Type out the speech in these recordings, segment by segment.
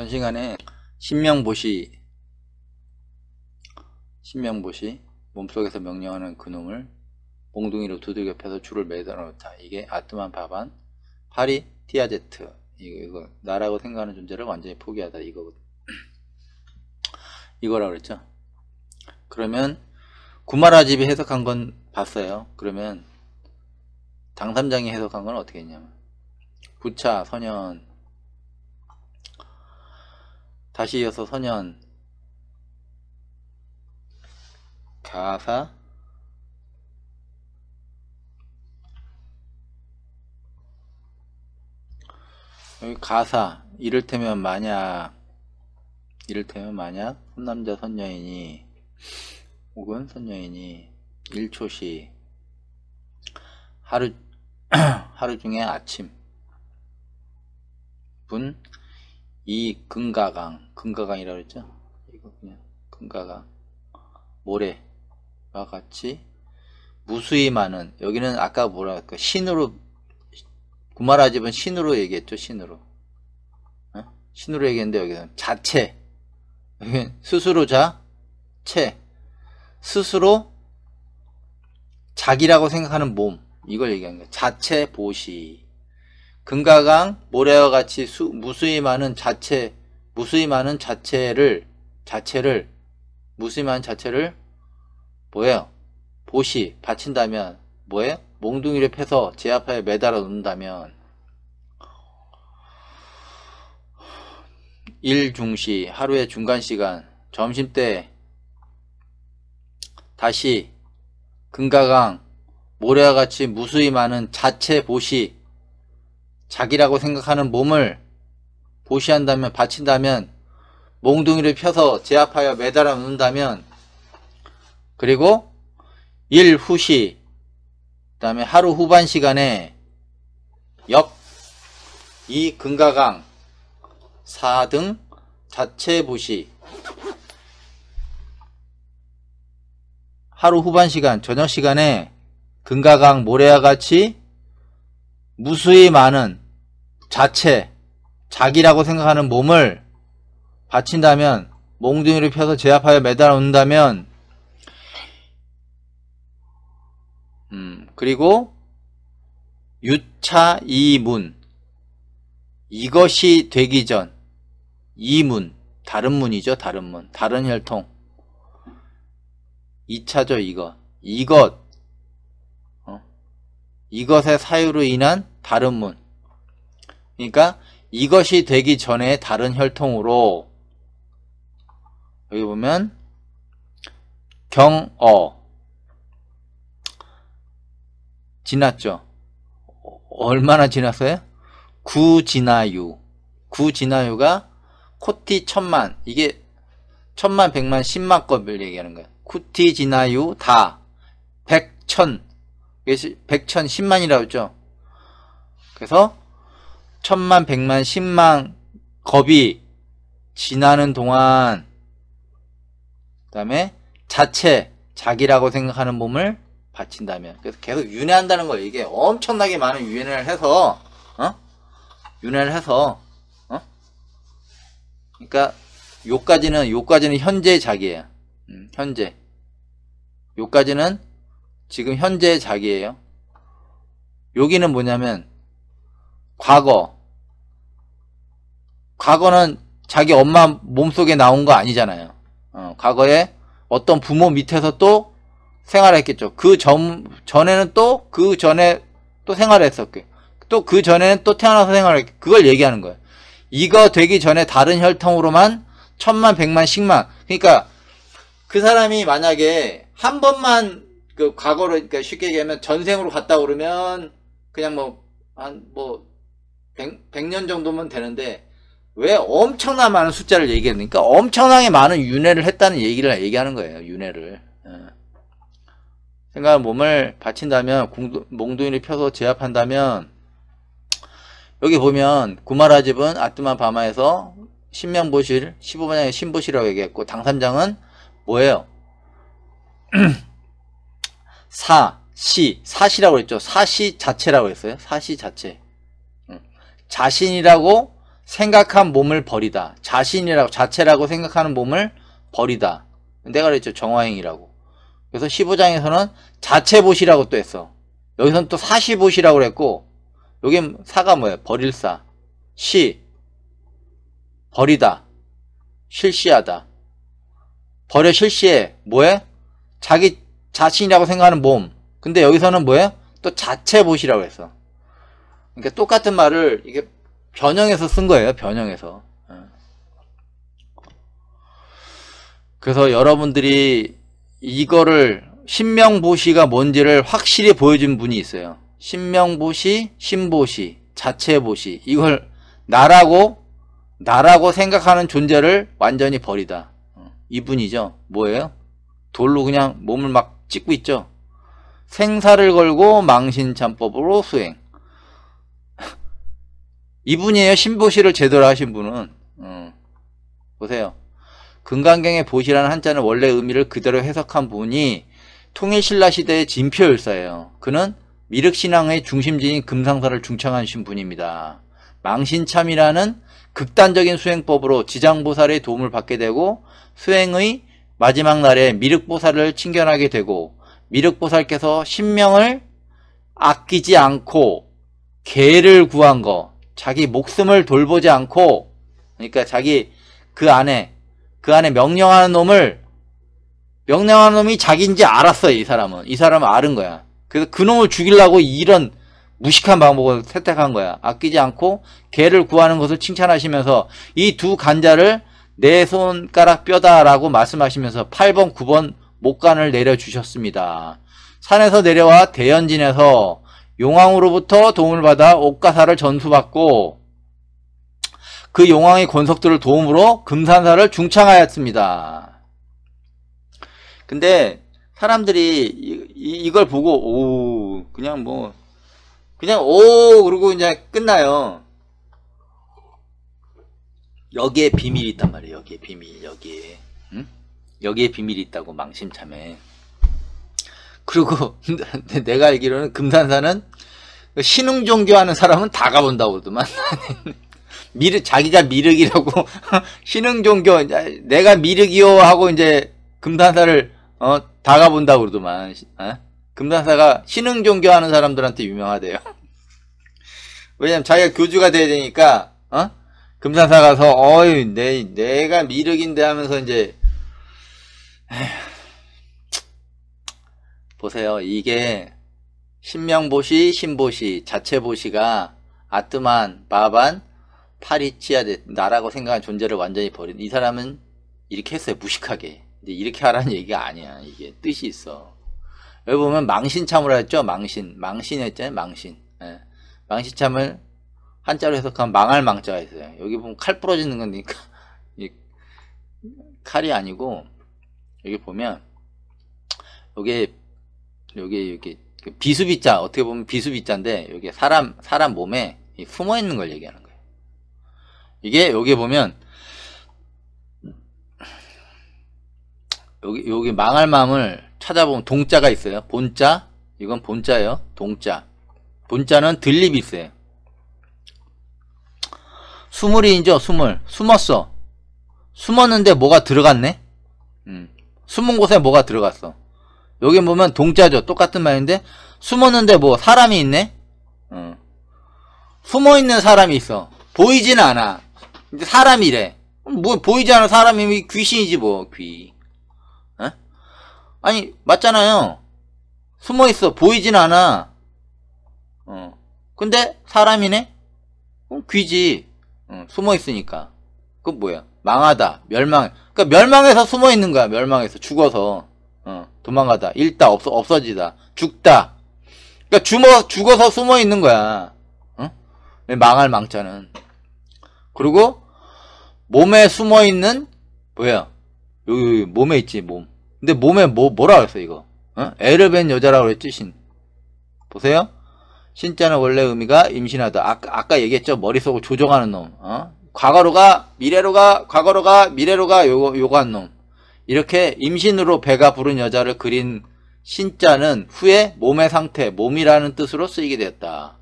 전 시간에 신명보시 신명보시 몸속에서 명령하는 그놈을 몽둥이로 두들겨 패서 줄을 매달아 놓다. 이게 아트만 바반 파리 티아제트 이거, 이거 나라고 생각하는 존재를 완전히 포기하다 이거 이거라 그랬죠. 그러면 구마라집이 해석한 건 봤어요. 그러면 당삼장이 해석한 건 어떻게 했냐면 부차 선현 다시 이어서 선연 가사 여기 가사 이를테면 만약 이를테면 만약 선남자 선녀이니 혹은 선녀이니1초시 하루 하루 중에 아침 분이 금가강 금가강이라고 그랬죠 이거 그냥 금가강 모래와 같이 무수히 많은 여기는 아까 뭐라 할 그 신으로 구마라집은 신으로 얘기했죠 신으로 어? 신으로 얘기했는데 여기는 자체 여기 스스로 자체 스스로 자기라고 생각하는 몸 이걸 얘기하는 거예요 자체 보시 금가강 모래와 같이 수, 무수히 많은 자체 무수히 많은 자체를 자체를 무수히 많은 자체를 뭐예요? 보시 바친다면 뭐예요? 몽둥이를 패서 제압하에 매달아 놓는다면 일중시 하루의 중간시간 점심때 다시 금가강 모래와 같이 무수히 많은 자체 보시 자기라고 생각하는 몸을 보시한다면 바친다면 몽둥이를 펴서 제압하여 매달아 놓는다면 그리고 일 후시 그 다음에 하루 후반 시간에 역, 이근가강 4등 자체 부시 하루 후반 시간, 저녁 시간에 근가강 모래와 같이 무수히 많은 자체, 자기라고 생각하는 몸을 바친다면 몽둥이를 펴서 제압하여 매달아 온다면 음, 그리고 유차 이문 이것이 되기 전 이문 다른 문이죠 다른 문 다른 혈통 2차죠 이거 이것 어? 이것의 사유로 인한 다른 문 그러니까 이것이 되기 전에 다른 혈통으로 여기 보면 경어 지났죠? 얼마나 지났어요? 구진아유 구진아유가 코티 천만 이게 천만 백만 십만급을 얘기하는 거예요. 쿠티 진아유 다 백천 백천 십만이라고 했죠. 그래서 천만, 백만, 십만 겁이 지나는 동안 그 다음에 자체, 자기라고 생각하는 몸을 바친다면 그래서 계속 윤회한다는 거예요. 이게 엄청나게 많은 윤회를 해서 어? 윤회를 해서 어? 그러니까 요까지는 요까지는 현재의 자기예요. 음, 현재 요까지는 지금 현재의 자기예요. 여기는 뭐냐면 과거. 과거는 자기 엄마 몸속에 나온 거 아니잖아요. 어, 과거에 어떤 부모 밑에서 또 생활했겠죠. 그 전, 전에는 또, 그 전에 또 생활했었고, 또 그 전에는 또 태어나서 생활했고, 그걸 얘기하는 거예요. 이거 되기 전에 다른 혈통으로만 천만, 백만, 십만. 그러니까 그 사람이 만약에 한 번만 그과거를 그러니까 쉽게 얘기하면 전생으로 갔다 오르면 그냥 뭐, 한, 뭐, 100, 100년 정도면 되는데 왜 엄청나 많은 숫자를 얘기합니까? 엄청나게 많은 윤회를 했다는 얘기를 얘기하는 거예요. 윤회를. 예. 생각한 몸을 바친다면 몽둥이를 펴서 제압한다면 여기 보면 구마라집은 아뜨만 바마에서 신명보실 15번장의 신보실이라고 얘기했고 당산장은 뭐예요? 사, 시, 사시라고 했죠. 사시 자체라고 했어요. 사시 자체. 자신이라고 생각한 몸을 버리다. 자신이라고 자체라고 생각하는 몸을 버리다. 내가 그랬죠. 정화행이라고. 그래서 15장에서는 자체보시라고 또 했어. 여기서는 또 사시보시라고 그랬고 여긴 사가 뭐예요? 버릴사. 시. 버리다. 실시하다. 버려 실시해. 뭐해? 자기 자신이라고 생각하는 몸. 근데 여기서는 뭐예요? 또 자체보시라고 했어. 그러니까 똑같은 말을 이게 변형해서 쓴 거예요. 변형해서. 예. 그래서 여러분들이 이거를 신명보시가 뭔지를 확실히 보여준 분이 있어요. 신명보시, 신보시, 자체보시 이걸 나라고 나라고 생각하는 존재를 완전히 버리다. 어, 이분이죠. 뭐예요? 돌로 그냥 몸을 막 찍고 있죠. 생사를 걸고 망신참법으로 수행. 이분이에요. 신보시를 제대로 하신 분은. 음. 보세요. 금강경의 보시라는 한자는 원래 의미를 그대로 해석한 분이 통일신라 시대의 진표열사예요. 그는 미륵신앙의 중심지인 금상사를 중창하신 분입니다. 망신참이라는 극단적인 수행법으로 지장보살의 도움을 받게 되고 수행의 마지막 날에 미륵보살을 친견하게 되고 미륵보살께서 신명을 아끼지 않고 개를 구한 것 자기 목숨을 돌보지 않고 그러니까 자기 그 안에 그 안에 명령하는 놈을 명령하는 놈이 자기인지 알았어요 이 사람은 이 사람은 아는 거야 그래서 그 놈을 죽이려고 이런 무식한 방법을 선택한 거야 아끼지 않고 개를 구하는 것을 칭찬하시면서 이 두 간자를 내 손가락 뼈다라고 말씀하시면서 8번 9번 목간을 내려주셨습니다 산에서 내려와 대연진에서 용왕으로부터 도움을 받아 옥가사를 전수받고 그 용왕의 권석들을 도움으로 금산사를 중창하였습니다. 근데 사람들이 이, 걸 보고 오 그냥 뭐 그냥 오 그러고 그냥 끝나요. 여기에 비밀이 있단 말이에요. 여기에 비밀 여기에 응? 여기에 비밀이 있다고 망심참에 그리고 내가 알기로는 금산사는 그 신흥 종교하는 사람은 다 가본다고 그러더만. 미륵, 자기가 미륵이라고. 신흥 종교, 내가 미륵이요 하고 이제 금산사를, 어, 다 가본다고 그러더만. 어? 금산사가 신흥 종교하는 사람들한테 유명하대요. 왜냐면 자기가 교주가 돼야 되니까, 어? 금산사 가서, 어이, 내, 내가 미륵인데 하면서 이제, 에휴. 보세요. 이게 신명보시, 신보시, 자체보시가 아트만, 마반, 파리치야 나라고 생각한 존재를 완전히 버린 이 사람은 이렇게 했어요. 무식하게. 근데 이렇게 하라는 얘기가 아니야. 이게 뜻이 있어. 여기 보면 망신참을 했죠. 망신. 망신했잖아요. 망신. 예. 망신참을 한자로 해석하면 망할 망자가 있어요. 여기 보면 칼 부러지는 거니까 칼이 아니고 여기 보면 이게 여기 이렇게 그 비수비자 어떻게 보면 비수비자인데 여기 사람 사람 몸에 숨어 있는 걸 얘기하는 거예요. 이게 여기 보면 여기 여기 망할 마음을 찾아보면 동자가 있어요. 본자 이건 본자예요. 동자 본자는 들립이있어요 스물이죠. 스물 숨었어. 숨었는데 뭐가 들어갔네. 음. 숨은 곳에 뭐가 들어갔어. 여기 보면 동자죠. 똑같은 말인데 숨었는데 뭐 사람이 있네. 어. 숨어 있는 사람이 있어. 보이진 않아. 근데 사람이래. 뭐 보이지 않은 사람이 귀신이지 뭐 귀. 어? 아니 맞잖아요. 숨어 있어. 보이진 않아. 어. 근데 사람이네. 그럼 귀지. 어, 숨어 있으니까. 그 뭐야? 망하다. 멸망. 그러니까 멸망해서 숨어 있는 거야. 멸망해서 죽어서. 어, 도망가다. 잃다. 없어, 없어지다. 죽다. 그니까 죽어, 죽어서 숨어 있는 거야. 어? 망할 망자는. 그리고 몸에 숨어 있는 뭐야? 여기, 여기 몸에 있지 몸. 근데 몸에 뭐 뭐라 그랬어 이거? 어? 애를 뵌 여자라고 그랬지 신. 보세요. 신자는 원래 의미가 임신하다. 아까, 아까 얘기했죠. 머릿속을 조종하는 놈. 어? 과거로 가, 미래로 가, 과거로 가, 미래로 가, 요거, 요거 한 놈. 이렇게 임신으로 배가 부른 여자를 그린 신자는 후에 몸의 상태, 몸이라는 뜻으로 쓰이게 되었다.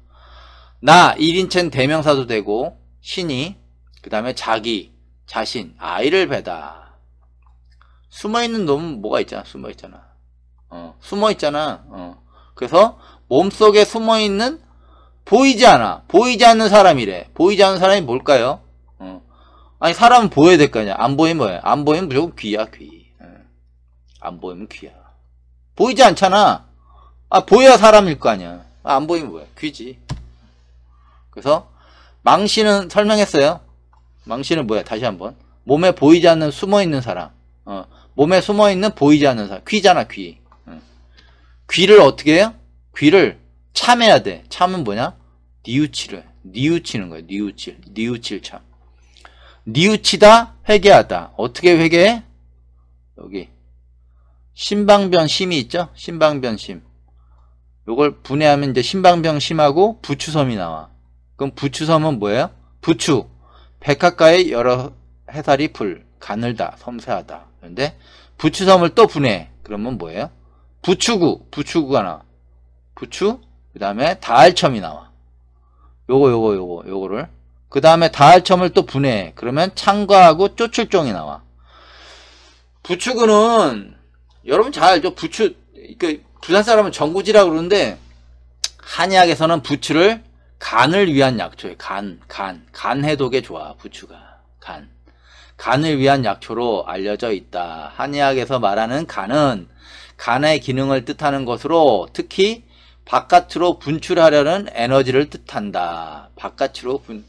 나 1인칭 대명사도 되고 신이 그 다음에 자기, 자신, 아이를 배다. 숨어있는 놈은 뭐가 있잖아. 숨어있잖아. 어, 숨어있잖아. 어. 그래서 몸속에 숨어있는 보이지 않아. 보이지 않는 사람이래. 보이지 않는 사람이 뭘까요? 어. 아니 사람은 보여야 될 거 아니야. 안 보이면 뭐야? 안 보이면 무조건 귀야 귀. 안 보이면 귀야. 보이지 않잖아. 아, 보여야 사람일 거 아니야. 아, 안 보이면 뭐야. 귀지. 그래서 망신은 설명했어요. 망신은 뭐야? 다시 한번. 몸에 보이지 않는 숨어있는 사람. 어, 몸에 숨어있는 보이지 않는 사람. 귀잖아, 귀. 어. 귀를 어떻게 해요? 귀를 참해야 돼. 참은 뭐냐? 니우치를. 니우치는 거야. 니우칠. 니우칠 참. 니우치다, 회개하다. 어떻게 회개해? 여기. 심방변 심이 있죠? 심방변 심. 요걸 분해하면 이제 심방변 심하고 부추섬이 나와. 그럼 부추섬은 뭐예요? 부추. 백합과의 여러 해살이 풀. 가늘다. 섬세하다. 그런데 부추섬을 또 분해. 그러면 뭐예요? 부추구. 부추구가 나와. 부추. 그 다음에 다알첨이 나와. 요거, 요거, 요거, 요거를. 그 다음에 다알첨을 또 분해. 그러면 창과하고 쪼출종이 나와. 부추구는 여러분 잘 알죠? 부추, 그, 부산 사람은 전구지라 그러는데, 한의학에서는 부추를 간을 위한 약초예요. 간, 간. 간 해독에 좋아, 부추가. 간. 간을 위한 약초로 알려져 있다. 한의학에서 말하는 간은 간의 기능을 뜻하는 것으로 특히 바깥으로 분출하려는 에너지를 뜻한다. 바깥으로 분,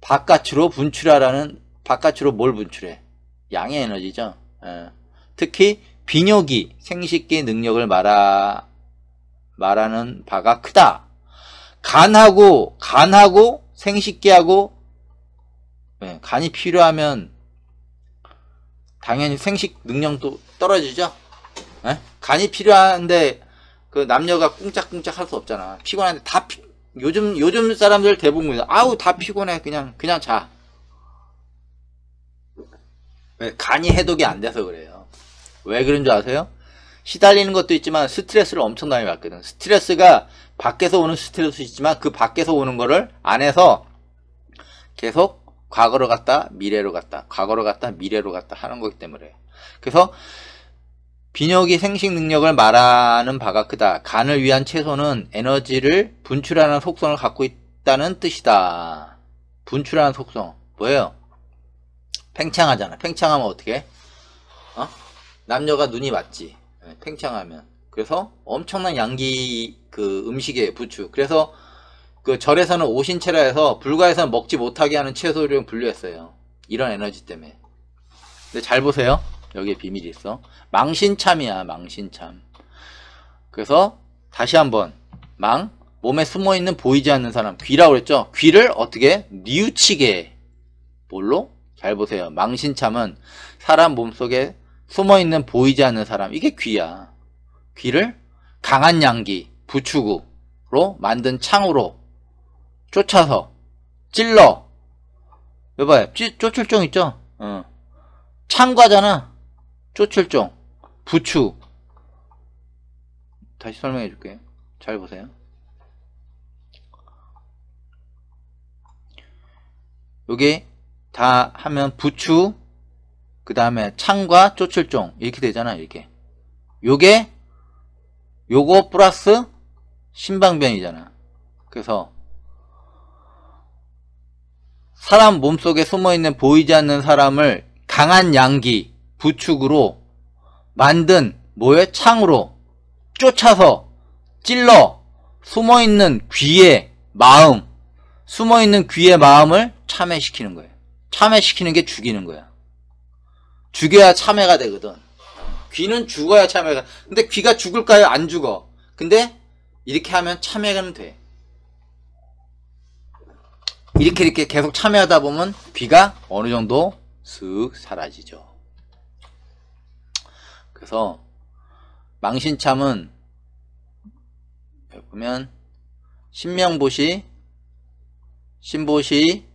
바깥으로 분출하라는, 바깥으로 뭘 분출해? 양의 에너지죠. 예. 특히 비뇨기 생식기 능력을 말하, 말하는 바가 크다. 간하고 간하고 생식기하고 네, 예, 간이 필요하면 당연히 생식 능력도 떨어지죠. 네? 간이 필요한데 그 남녀가 꿍짝꿍짝 할 수 없잖아. 피곤한데 다 피, 요즘 요즘 사람들 대부분 아우 다 피곤해 그냥 그냥 자. 네, 간이 해독이 안 돼서 그래. 왜 그런 줄 아세요? 시달리는 것도 있지만 스트레스를 엄청 많이 받거든. 스트레스가 밖에서 오는 스트레스 있지만 그 밖에서 오는 거를 안에서 계속 과거로 갔다 미래로 갔다 과거로 갔다 미래로 갔다 하는 거기 때문에 그래서 비뇨기 생식 능력을 말하는 바가 크다. 간을 위한 채소는 에너지를 분출하는 속성을 갖고 있다는 뜻이다. 분출하는 속성 뭐예요? 팽창하잖아. 팽창하면 어떻게? 남녀가 눈이 맞지 예, 팽창하면 그래서 엄청난 양기 그 음식의 부추 그래서 그 절에서는 오신채라 해서 불가에서는 먹지 못하게 하는 채소류랑 분류했어요 이런 에너지 때문에 근데 잘 보세요 여기에 비밀이 있어 망신참이야 망신참 그래서 다시 한번 망 몸에 숨어있는 보이지 않는 사람 귀라고 그랬죠 귀를 어떻게 뉘우치게 뭘로? 잘 보세요 망신참은 사람 몸속에 숨어있는 보이지 않는 사람 이게 귀야 귀를 강한 양기 부추구로 만든 창으로 쫓아서 찔러 여봐요 쫓을종 있죠 어. 창과잖아 쫓을종 부추 다시 설명해 줄게요 잘 보세요 요게 다 하면 부추 그 다음에 창과 쪼출종 이렇게 되잖아 이렇게 요게 요거 플러스 심방변이잖아 그래서 사람 몸속에 숨어있는 보이지 않는 사람을 강한 양기 부축으로 만든 뭐에 창으로 쫓아서 찔러 숨어있는 귀의 마음 숨어있는 귀의 마음을 참회시키는 거예요 참회시키는 게 죽이는 거야 죽여야 참회가 되거든. 귀는 죽어야 참회가. 근데 귀가 죽을까요? 안 죽어. 근데 이렇게 하면 참회가 돼. 이렇게 이렇게 계속 참회하다 보면 귀가 어느 정도 쓱 사라지죠. 그래서 망신참은 보면 신명보시, 신보시,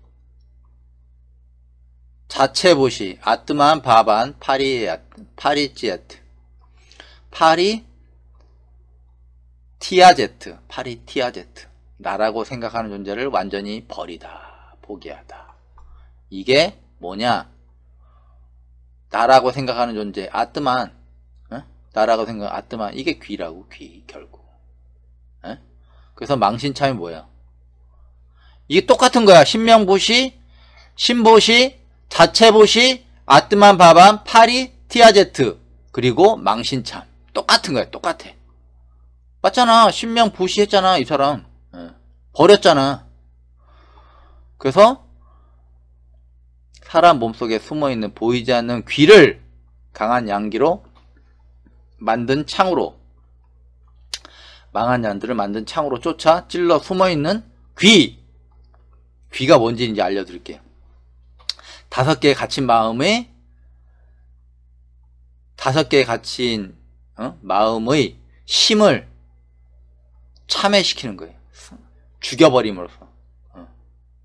자체보시 아트만 바반 파리야트 파리지에트 파리 티아제트 파리 티아제트 나라고 생각하는 존재를 완전히 버리다 포기하다 이게 뭐냐 나라고 생각하는 존재 아트만 어? 나라고 생각 아트만 이게 귀라고 귀 결국 어? 그래서 망신참이 뭐야 이게 똑같은 거야 신명보시 신보시 자체봇이아트만 바밤, 파리, 티아제트 그리고 망신참 똑같은 거야 똑같아 맞잖아 신명 부시했잖아 이 사람 예. 버렸잖아 그래서 사람 몸속에 숨어있는 보이지 않는 귀를 강한 양기로 만든 창으로 망한 양들을 만든 창으로 쫓아 찔러 숨어있는 귀 귀가 뭔지 이제 알려드릴게요 다섯 개의 갇힌 마음에 다섯 개의 갇힌 어? 마음의 힘을 참회시키는 거예요. 죽여버림으로써 어.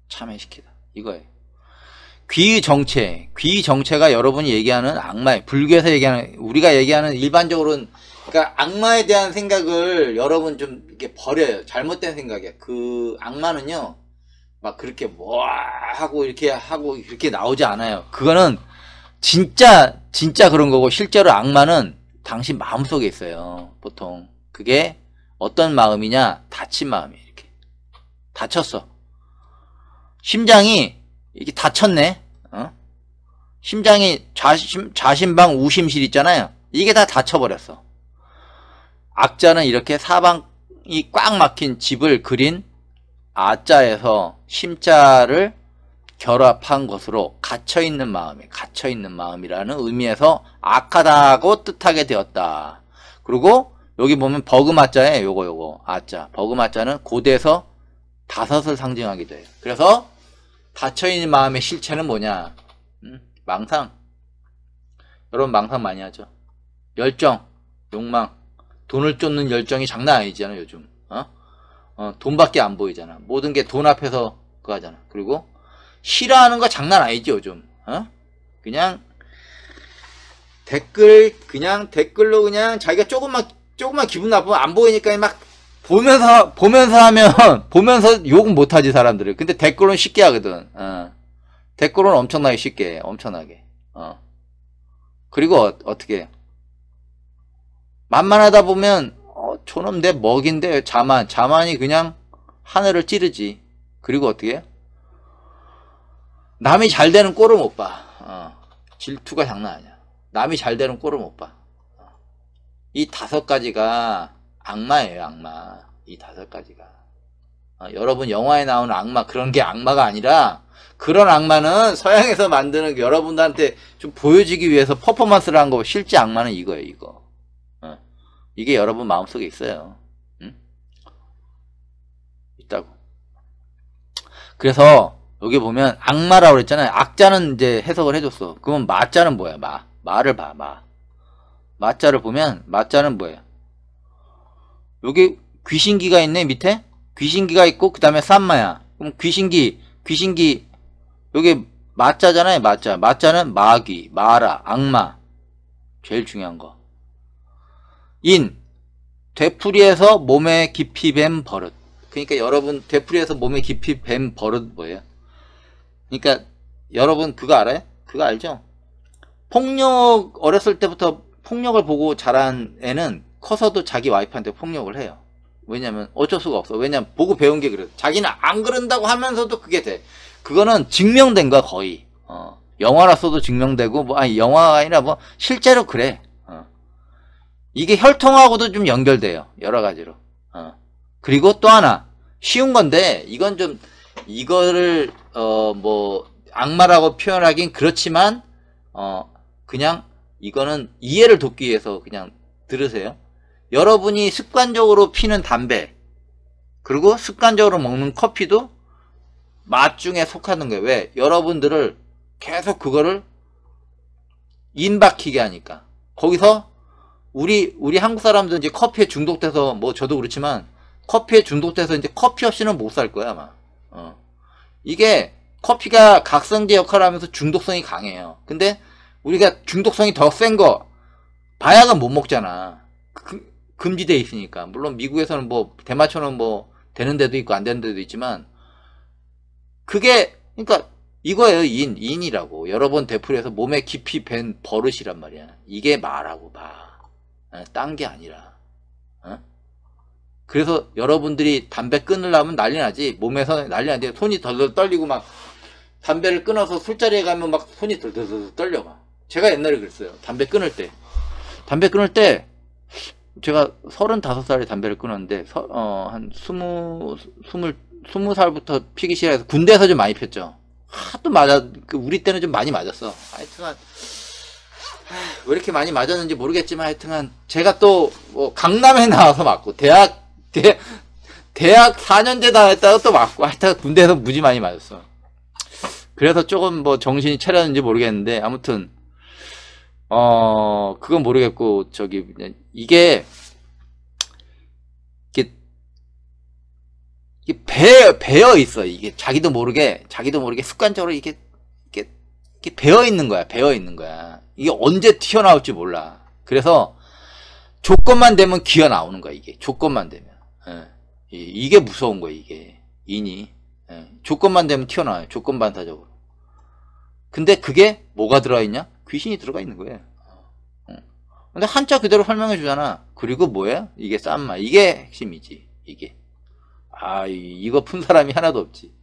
참회시키다 이거예요. 귀의 정체, 귀의 정체가 여러분이 얘기하는 악마의 불교에서 얘기하는 우리가 얘기하는 일반적으로는 그러니까 악마에 대한 생각을 여러분 좀 이렇게 버려요. 잘못된 생각이야. 그 악마는요. 막 그렇게 뭐 하고 이렇게 하고 이렇게 나오지 않아요. 그거는 진짜 진짜 그런 거고 실제로 악마는 당신 마음속에 있어요. 보통 그게 어떤 마음이냐? 다친 마음이 이렇게 다쳤어. 심장이 이렇게 다쳤네. 어? 심장이 좌심, 좌심방 우심실 있잖아요. 이게 다 다쳐버렸어. 악자는 이렇게 사방이 꽉 막힌 집을 그린 아자에서 심자를 결합한 것으로 갇혀있는 마음이 갇혀있는 마음이라는 의미에서 악하다고 뜻하게 되었다. 그리고 여기 보면 버그마자에 요거 요거 아자 버그마자는 고대에서 다섯을 상징하기도 해요. 그래서 닫혀있는 마음의 실체는 뭐냐 음, 망상 여러분 망상 많이 하죠. 열정, 욕망 돈을 쫓는 열정이 장난 아니잖아요 요즘 어? 어, 돈밖에 안 보이잖아. 모든 게 돈 앞에서 그 하잖아. 그리고 싫어하는 거 장난 아니지 요즘. 어? 그냥 댓글 그냥 댓글로 그냥 자기가 조금만 조금만 기분 나쁘면 안 보이니까 막 보면서 보면서 하면 보면서 욕은 못하지 사람들을. 근데 댓글은 쉽게 하거든. 어. 댓글은 엄청나게 쉽게 해, 엄청나게. 어. 그리고 어, 떻게 만만하다 보면 저놈 내 먹인데 자만 자만이 그냥 하늘을 찌르지 그리고 어떻게 남이 잘 되는 꼴을 못봐 어. 질투가 장난 아니야 남이 잘 되는 꼴을 못 봐 이 다섯 가지가 악마예요 악마 이 다섯 가지가 어, 여러분 영화에 나오는 악마 그런 게 악마가 아니라 그런 악마는 서양에서 만드는 그 여러분들한테 좀 보여지기 위해서 퍼포먼스를 한 거고 실제 악마는 이거예요 이거 이게 여러분 마음속에 있어요. 응? 있다고. 그래서 여기 보면 악마라고 그랬잖아요. 악자는 이제 해석을 해줬어. 그럼 마자는 뭐야? 마. 마를 봐. 마. 마자를 보면 마자는 뭐예요? 여기 귀신기가 있네 밑에 귀신기가 있고 그 다음에 산마야 그럼 귀신기 귀신기 여기 마자잖아요 마자 마자는 마귀 마라 악마 제일 중요한 거인 되풀이해서 몸에 깊이 뱀 버릇 그러니까 여러분 되풀이해서 몸에 깊이 뱀 버릇 뭐예요? 그러니까 여러분 그거 알아요? 그거 알죠? 폭력 어렸을 때부터 폭력을 보고 자란 애는 커서도 자기 와이프한테 폭력을 해요 왜냐면 어쩔 수가 없어 왜냐면 보고 배운 게 그래 자기는 안 그런다고 하면서도 그게 돼 그거는 증명된 거야 거의 어. 영화라 서도 증명되고 뭐 아니 영화가 아니라 뭐 실제로 그래 이게 혈통하고도 좀 연결돼요. 여러 가지로. 어. 그리고 또 하나 쉬운 건데 이건 좀 이거를 어뭐 악마라고 표현하긴 그렇지만 어 그냥 이거는 이해를 돕기 위해서 그냥 들으세요. 여러분이 습관적으로 피는 담배 그리고 습관적으로 먹는 커피도 맛 중에 속하는 거예요. 왜? 여러분들을 계속 그거를 인박히게 하니까 거기서 우리 우리 한국 사람들 이제 커피에 중독돼서 뭐 저도 그렇지만 커피에 중독돼서 이제 커피 없이는 못 살 거야 아마. 어. 이게 커피가 각성제 역할을 하면서 중독성이 강해요. 근데 우리가 중독성이 더 센 거바야은못 먹잖아. 그, 금지돼 있으니까. 물론 미국에서는 뭐 대마초는 뭐 되는 데도 있고 안 되는 데도 있지만 그게 그러니까 이거예요 인 인이라고 여러 번대풀이해서 몸에 깊이 밴 버릇이란 말이야. 이게 말하고 말. 아, 딴게 아니라 어? 그래서 여러분들이 담배 끊으려면 난리 나지 몸에서 난리 나는데 손이 덜덜 떨리고 막 담배를 끊어서 술자리에 가면 막 손이 덜덜덜 떨려 막 제가 옛날에 그랬어요 담배 끊을 때 담배 끊을 때 제가 35살에 담배를 끊었는데 서, 어, 한 20, 20, 20살부터 피기 시작해서 군대에서 좀 많이 폈죠 하도 맞아 그 우리 때는 좀 많이 맞았어 하여튼 왜 이렇게 많이 맞았는지 모르겠지만 하여튼간 제가 또 뭐 강남에 나와서 맞고 대학 대, 대학 4년제 다녔다가 또 맞고 하여튼 군대에서 무지 많이 맞았어 그래서 조금 뭐 정신이 차렸는지 모르겠는데 아무튼 어 그건 모르겠고 저기 이게 이게, 배 배어 있어 이게 자기도 모르게 자기도 모르게 습관적으로 이게 배어 있는 거야. 배어 있는 거야. 이게 언제 튀어나올지 몰라. 그래서 조건만 되면 기어 나오는 거야. 이게 조건만 되면. 예. 이게 무서운 거야. 이게 인이 예. 조건만 되면 튀어나와요. 조건 반사적으로. 근데 그게 뭐가 들어있냐? 귀신이 들어가 있는 거예요. 어. 근데 한자 그대로 설명해 주잖아. 그리고 뭐야? 이게 쌈마. 이게 핵심이지. 이게. 아, 이거 푼 사람이 하나도 없지.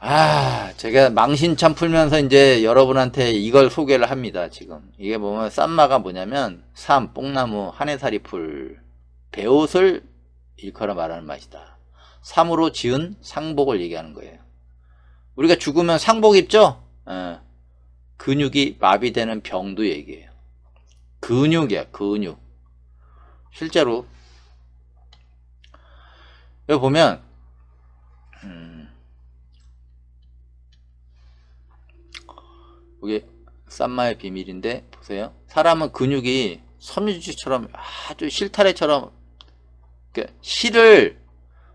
아, 제가 망신참 풀면서 이제 여러분한테 이걸 소개를 합니다, 지금. 이게 보면 쌈마가 뭐냐면, 쌈, 뽕나무, 한해살이 풀, 배옷을 일컬어 말하는 맛이다. 삶으로 지은 상복을 얘기하는 거예요. 우리가 죽으면 상복 입죠? 어, 근육이 마비되는 병도 얘기해요. 근육이야, 근육. 실제로. 여기 보면, 이게 쌈마의 비밀인데 보세요. 사람은 근육이 섬유질처럼 아주 실타래처럼 그러니까 실을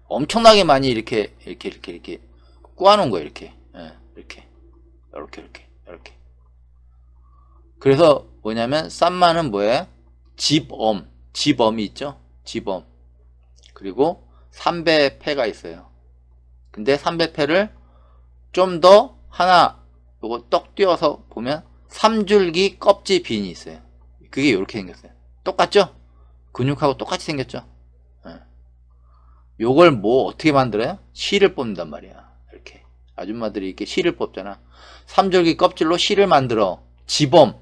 엄청나게 많이 이렇게 이렇게 이렇게 이렇게 꼬아놓은 거예요. 이렇게 예, 이렇게 이렇게 이렇게 이렇게. 그래서 뭐냐면 쌈마는 뭐예요? 집엄 집엄이 있죠. 집엄 그리고 삼배패가 있어요. 근데 삼배패를 좀 더 하나 요거 떡 띄어서 보면 3줄기 껍질 빈이 있어요. 그게 이렇게 생겼어요. 똑같죠? 근육하고 똑같이 생겼죠? 예. 요걸 뭐 어떻게 만들어요? 실을 뽑는단 말이야. 이렇게 아줌마들이 이렇게 실을 뽑잖아. 3줄기 껍질로 실을 만들어 지범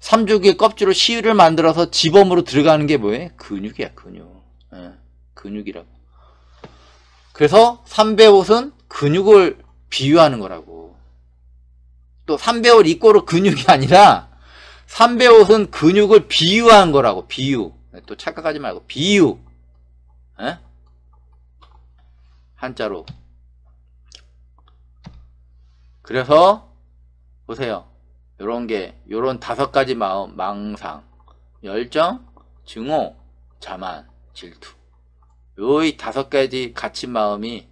3줄기 껍질로 실을 만들어서 지범으로 들어가는 게 뭐예요? 근육이야 근육 예. 근육이라고 그래서 삼배옷은 근육을 비유하는 거라고 또 3배옷 입고로 근육이 아니라 3배옷은 근육을 비유한 거라고 비유 또 착각하지 말고 비유 에? 한자로 그래서 보세요 요런 게 요런 다섯 가지 마음 망상 열정 증오 자만 질투 요이 다섯 가지 가치 마음이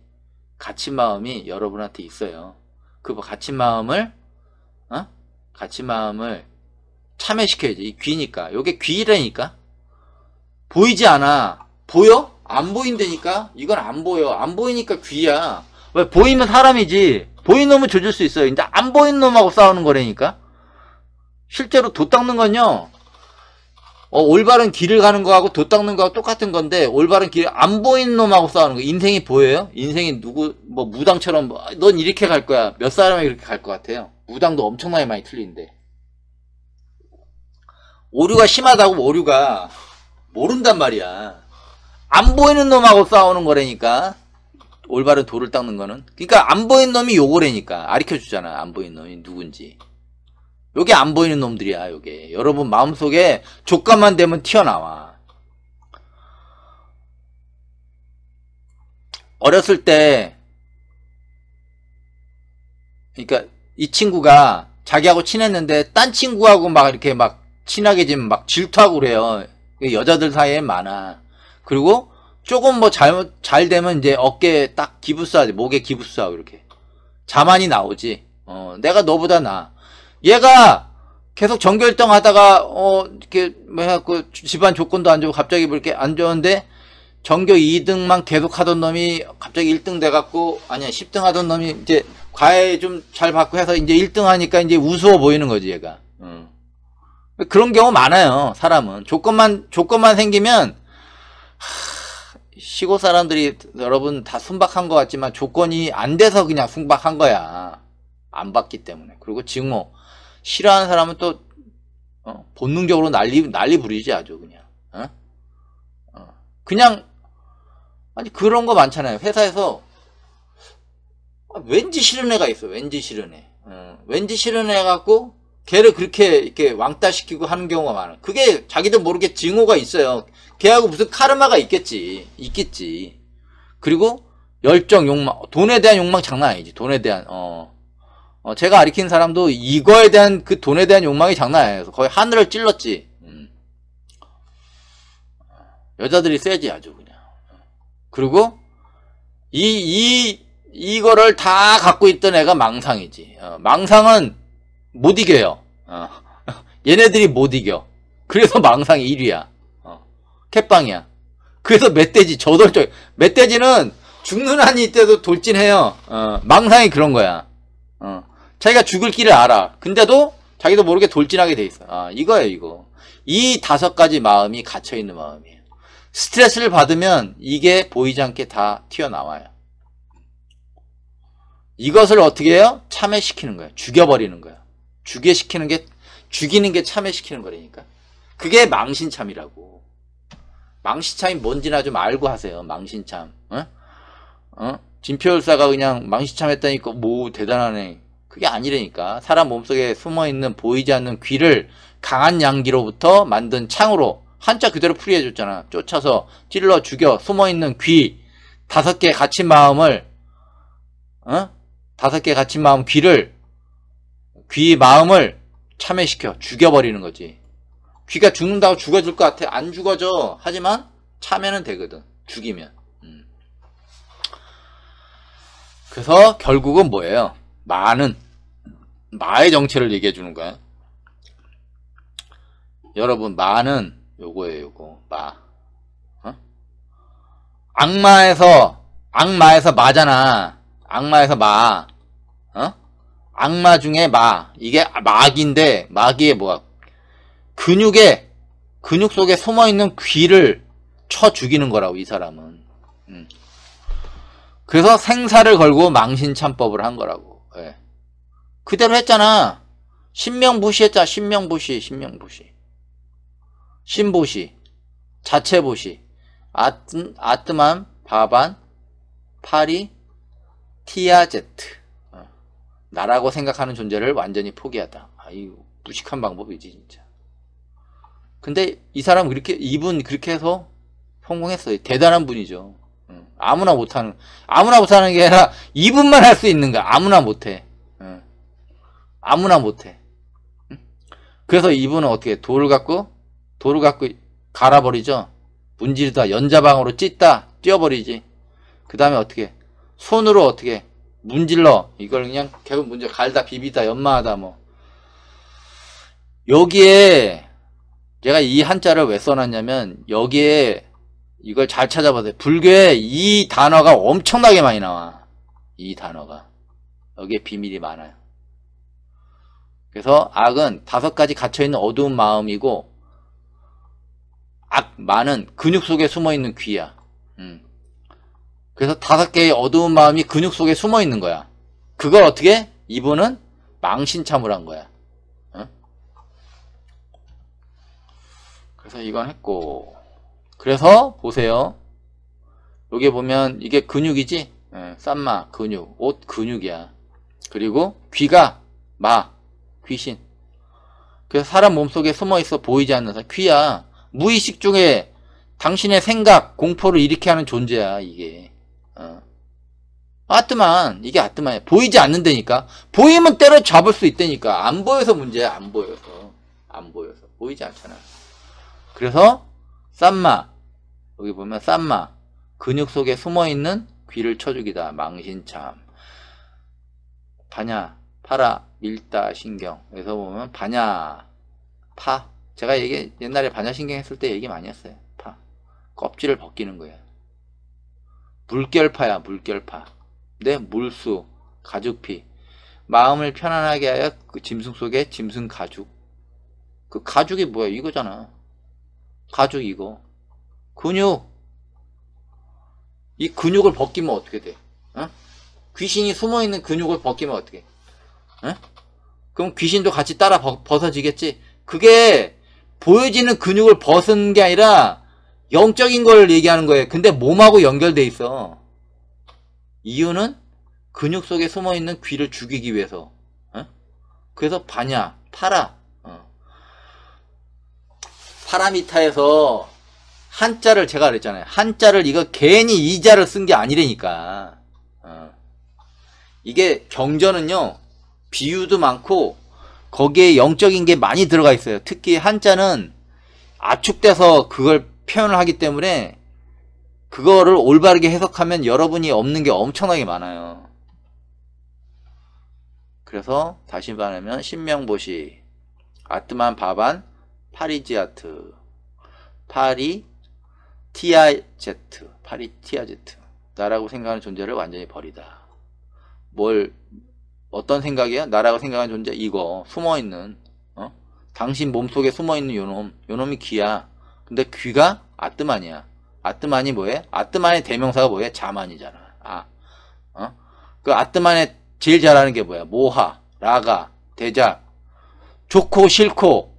가치 마음이 여러분한테 있어요 그 가치 뭐 마음을 같이 마음을 참여시켜야지. 귀니까. 요게 귀라니까. 보이지 않아. 보여? 안 보인다니까? 이건 안 보여. 안 보이니까 귀야. 왜? 보이면 사람이지. 보인 놈은 조질 수 있어요. 이제 안 보인 놈하고 싸우는 거라니까? 실제로 도 닦는 건요. 어, 올바른 길을 가는 거하고 도 닦는 거하고 똑같은 건데 올바른 길 안 보이는 놈하고 싸우는 거 인생이 보여요? 인생이 누구 뭐 무당처럼 뭐, 넌 이렇게 갈 거야 몇 사람이 이렇게 갈 것 같아요 무당도 엄청나게 많이 틀린데 오류가 심하다고 오류가 모른단 말이야 안 보이는 놈하고 싸우는 거라니까 올바른 돌을 닦는 거는 그러니까 안 보이는 놈이 요거래니까 아리켜 주잖아 안 보이는 놈이 누군지 요게 안 보이는 놈들이야 요게 여러분 마음속에 족감만 되면 튀어나와 어렸을 때 그러니까 이 친구가 자기하고 친했는데 딴 친구하고 막 이렇게 막 친하게 지금 막 질투하고 그래요. 그 여자들 사이에 많아. 그리고 조금 뭐 잘못 잘 되면 이제 어깨에 딱 기부수하지 목에 기부수하고 이렇게 자만이 나오지. 어, 내가 너보다 나. 얘가 계속 정결등 하다가 어 이렇게 뭐 해갖고 집안 조건도 안 좋고 갑자기 뭐 이렇게 안 좋은데 정교 2등만 계속 하던 놈이 갑자기 1등 돼갖고 아니야 10등 하던 놈이 이제 과외 좀 잘 받고 해서 이제 1등 하니까 이제 우스워 보이는 거지 얘가. 음. 그런 경우 많아요. 사람은 조건만 조건만 생기면 하, 시골 사람들이 여러분 다 순박한 것 같지만 조건이 안 돼서 그냥 순박한 거야. 안 받기 때문에. 그리고 증오 싫어하는 사람은 또 어, 본능적으로 난리 난리 부리지 아주 그냥. 어? 어. 그냥 아니 그런 거 많잖아요. 회사에서 아, 왠지 싫은 애가 있어. 왠지 싫은 애. 어, 왠지 싫은 애 갖고 걔를 그렇게 이렇게 왕따 시키고 하는 경우가 많아. 그게 자기도 모르게 징후가 있어요. 걔하고 무슨 카르마가 있겠지. 있겠지. 그리고 열정 욕망, 돈에 대한 욕망 장난 아니지. 돈에 대한 어. 어 제가 가리킨 사람도 이거에 대한 그 돈에 대한 욕망이 장난 아니어서 거의 하늘을 찔렀지. 음. 여자들이 세지 아주 그냥. 그리고 이 이, 이거를 다 갖고 있던 애가 망상이지. 어, 망상은 못 이겨요. 어. 얘네들이 못 이겨. 그래서 망상 1위야. 어. 캣빵이야. 그래서 멧돼지 저돌적. 멧돼지는 죽는 한이 때도 돌진해요. 어. 망상이 그런 거야. 어. 자기가 죽을 길을 알아. 근데도 자기도 모르게 돌진하게 돼 있어. 아, 이거예요, 이거. 이 다섯 가지 마음이 갇혀 있는 마음이에요. 스트레스를 받으면 이게 보이지 않게 다 튀어나와요. 이것을 어떻게 해요? 참회시키는 거예요. 죽여버리는 거예요. 죽여시키는 게 죽이는 게 참회시키는 거라니까. 그게 망신참이라고. 망신참이 뭔지나 좀 알고 하세요. 망신참. 어? 어? 진표열사가 그냥 망신참 했다니까 뭐 대단하네. 그게 아니라니까. 사람 몸속에 숨어있는 보이지 않는 귀를 강한 양기로부터 만든 창으로 한자 그대로 풀이해줬잖아. 쫓아서 찔러 죽여 숨어있는 귀 다섯 개 갇힌 마음을 어? 다섯 개 갇힌 마음 귀를 귀 마음을 참회시켜 죽여버리는 거지. 귀가 죽는다고 죽어질 것 같아. 안 죽어져. 하지만 참회는 되거든. 죽이면. 음. 그래서 결국은 뭐예요? 마는 마의 정체를 얘기해 주는 거야. 여러분 마는 요거예요. 요거 마. 어? 악마에서 악마에서 마잖아. 악마에서 마. 어? 악마 중에 마. 이게 막인데 마귀의 뭐가 근육에 근육 속에 숨어 있는 귀를 쳐 죽이는 거라고 이 사람은. 음. 그래서 생사를 걸고 망신참법을 한 거라고. 예. 그대로 했잖아. 신명부시했잖아. 신명부시, 신명부시, 신부시자체부시 아트, 아트만, 바반, 파리, 티아제트. 나라고 생각하는 존재를 완전히 포기하다. 아유, 무식한 방법이지, 진짜. 근데 이 사람 그렇게, 이분 그렇게 해서 성공했어요. 대단한 분이죠. 아무나 못하는, 아무나 못하는 게 아니라 이분만 할 수 있는 가 아무나 못해. 아무나 못해. 그래서 이분은 어떻게 돌을 갖고, 돌을 갖고 갈아버리죠. 문지르다, 연자방으로 찢다, 뛰어버리지. 그 다음에 어떻게, 손으로 어떻게, 문질러 이걸 그냥 계속 문제 갈다 비비다 연마하다 뭐 여기에 제가 이 한자를 왜 써놨냐면 여기에 이걸 잘 찾아보세요 불교에 이 단어가 엄청나게 많이 나와 이 단어가 여기에 비밀이 많아요 그래서 악은 다섯 가지 갇혀있는 어두운 마음이고 악많은 근육 속에 숨어있는 귀야 음. 그래서 다섯 개의 어두운 마음이 근육 속에 숨어 있는 거야. 그걸 어떻게? 이분은 망신참을 한 거야. 응? 그래서 이건 했고. 그래서 보세요. 여기 보면 이게 근육이지? 응, 쌈마, 근육, 옷 근육이야. 그리고 귀가 마, 귀신. 그래서 사람 몸속에 숨어있어 보이지 않는 사람 귀야. 무의식 중에 당신의 생각, 공포를 일으켜 하는 존재야, 이게. 어. 아트만 이게 아트만이야 보이지 않는다니까 보이면 때려잡을 수 있다니까 안 보여서 문제야 안 보여서 안 보여서 보이지 않잖아 그래서 쌈마 여기 보면 쌈마 근육 속에 숨어있는 귀를 쳐주기다 망신참 반야 파라 밀다 신경 여기서 보면 반야 파 제가 얘기 옛날에 반야신경 했을 때 얘기 많이 했어요 파 껍질을 벗기는 거예요 물결파야 물결파 내 물수 가죽피 마음을 편안하게 하여 그 짐승 속에 짐승 가죽 그 가죽이 뭐야 이거잖아 가죽 이거 근육 이 근육을 벗기면 어떻게 돼 어? 귀신이 숨어있는 근육을 벗기면 어떻게 어? 그럼 귀신도 같이 따라 벗, 벗어지겠지 그게 보여지는 근육을 벗은 게 아니라 영적인 걸 얘기하는 거예요. 근데 몸하고 연결돼 있어. 이유는 근육 속에 숨어있는 귀를 죽이기 위해서. 어? 그래서 반야, 파라. 어. 파라미타에서 한자를 제가 그랬잖아요. 한자를 이거 괜히 이자를 쓴 게 아니라니까. 어. 이게 경전은요. 비유도 많고 거기에 영적인 게 많이 들어가 있어요. 특히 한자는 압축돼서 그걸 표현을 하기 때문에 그거를 올바르게 해석하면 여러분이 없는 게 엄청나게 많아요. 그래서 다시 말하면 신명보시, 아트만 바반, 파리지아트, 파리 티아제트, 파리 티아제트 나라고 생각하는 존재를 완전히 버리다. 뭘 어떤 생각이에요? 나라고 생각하는 존재 이거 숨어있는 어? 당신 몸속에 숨어있는 요놈 요놈이 귀야 근데 귀가 아뜸만이야 아뜸만이 뭐해? 아뜸만의 대명사가 뭐해? 자만이잖아. 아. 어? 그 아뜸만의 제일 잘하는 게 뭐야? 모하, 라가, 대자. 좋고 싫고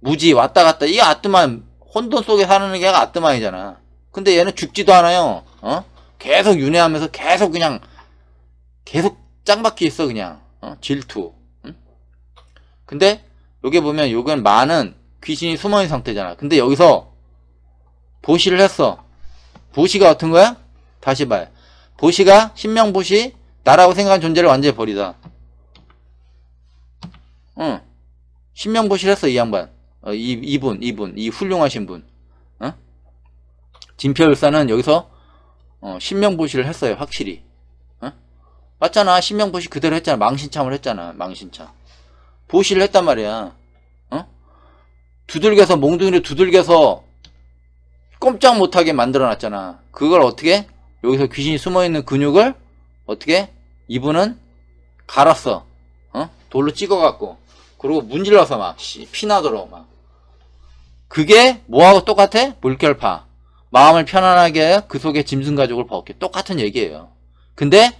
무지 왔다 갔다. 이 아뜸만 혼돈 속에 사는 게 아뜸만이잖아. 근데 얘는 죽지도 않아요. 어? 계속 윤회하면서 계속 그냥 계속 짱박히 있어 그냥. 어? 질투. 응? 근데 여기 보면 요건 많은 귀신이 숨어있는 상태잖아. 근데 여기서 보시를 했어. 보시가 어떤 거야? 다시 봐 보시가 신명보시 나라고 생각한 존재를 완전히 버리다. 응. 신명보시를 했어 이 양반. 어, 이, 이분 이분 이 훌륭하신 분. 어? 진표율사는 여기서 어, 신명보시를 했어요 확실히. 어? 맞잖아 신명보시 그대로 했잖아 망신참을 했잖아 망신참. 보시를 했단 말이야. 두들겨서 몽둥이를 두들겨서 꼼짝 못하게 만들어 놨잖아 그걸 어떻게 여기서 귀신이 숨어있는 근육을 어떻게 이분은 갈았어 어? 돌로 찍어갖고 그리고 문질러서 막 피나도록 막 그게 뭐하고 똑같아? 물결파 마음을 편안하게 그 속에 짐승 가죽을 벗게 똑같은 얘기예요 근데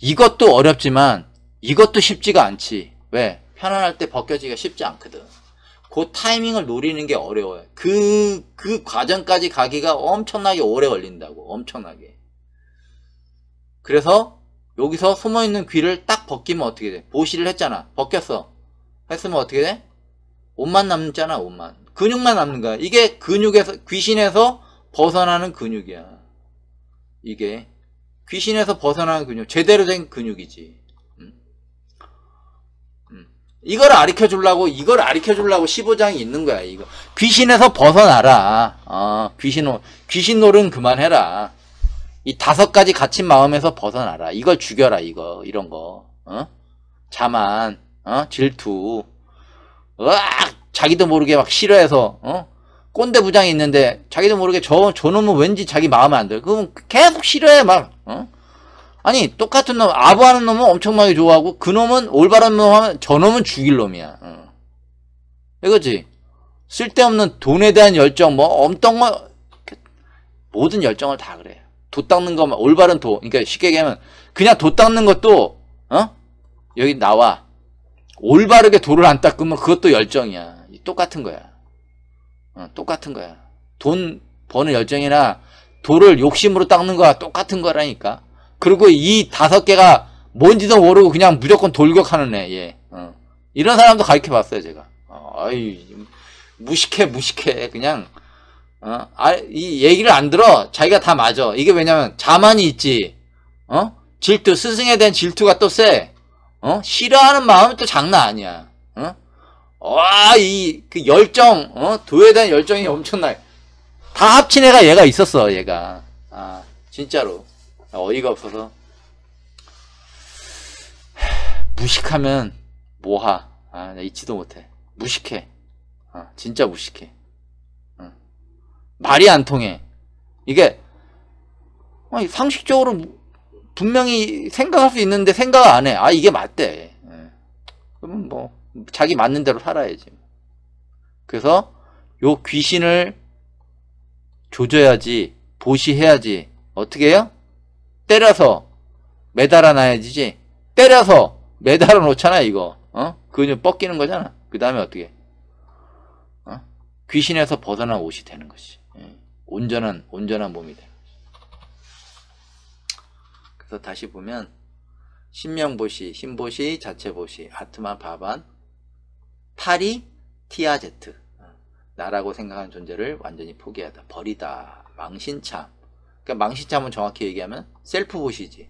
이것도 어렵지만 이것도 쉽지가 않지 왜? 편안할 때 벗겨지기가 쉽지 않거든 그 타이밍을 노리는 게 어려워요. 그, 그 과정까지 가기가 엄청나게 오래 걸린다고. 엄청나게. 그래서 여기서 숨어있는 귀를 딱 벗기면 어떻게 돼? 보시를 했잖아. 벗겼어. 했으면 어떻게 돼? 옷만 남잖아, 옷만. 근육만 남는 거야. 이게 근육에서, 귀신에서 벗어나는 근육이야. 이게. 귀신에서 벗어나는 근육. 제대로 된 근육이지. 이걸 아리켜 주려고 이걸 아리켜 주려고 15장이 있는 거야 이거 귀신에서 벗어나라 어, 귀신 귀신 노릇 그만해라 이 다섯 가지 갇힌 마음에서 벗어나라 이걸 죽여라 이거 이런 거 어? 자만 어? 질투 으악 자기도 모르게 막 싫어해서 어? 꼰대 부장이 있는데 자기도 모르게 저 저놈은 왠지 자기 마음에 안 들어 그럼 계속 싫어해 막 어? 아니 똑같은 놈 아부하는 놈은 엄청나게 좋아하고 그 놈은 올바른 놈 하면 저 놈은 죽일 놈이야. 어. 이거지. 쓸데없는 돈에 대한 열정 뭐 엄덩어 뭐, 모든 열정을 다 그래. 도 닦는 것만 올바른 도. 그러니까 쉽게 얘기하면 그냥 도 닦는 것도 어 여기 나와 올바르게 도를 안 닦으면 그것도 열정이야. 똑같은 거야. 어, 똑같은 거야. 돈 버는 열정이나 도를 욕심으로 닦는 거와 똑같은 거라니까. 그리고 이 다섯 개가 뭔지도 모르고 그냥 무조건 돌격하는 애. 예. 어. 이런 사람도 가르쳐 봤어요, 제가. 어, 아이 무식해, 무식해. 그냥 어, 아, 이 얘기를 안 들어. 자기가 다 맞아. 이게 왜냐면 자만이 있지. 어? 질투, 스승에 대한 질투가 또 세. 어? 싫어하는 마음이 또 장난 아니야. 어? 와, 이, 그 열정, 어? 도에 대한 열정이 엄청나. 다 합친 애가 얘가 있었어, 얘가. 아, 진짜로. 어이가 없어서 무식하면 뭐하 아, 잊지도 못해 무식해 아, 진짜 무식해 아. 말이 안 통해 이게 아니, 어, 상식적으로 분명히 생각할 수 있는데 생각 안 해. 아, 이게 맞대. 예. 그러면 뭐, 자기 맞는 대로 살아야지. 그래서, 요 귀신을 조져야지, 보시해야지. 어떻게 해요? 때려서 매달아 놔야지 때려서 매달아 놓잖아 이거 어? 근육 뻗기는 거잖아 그 다음에 어떻게 어? 귀신에서 벗어난 옷이 되는 것이 예. 온전한 온전한 몸이 되는 것이 그래서 다시 보면 신명보시, 신보시, 자체보시, 아트만, 바반, 파리, 티아제트 어. 나라고 생각한 존재를 완전히 포기하다, 버리다, 망신참 그러니까 망신참은 정확히 얘기하면 셀프 보시지.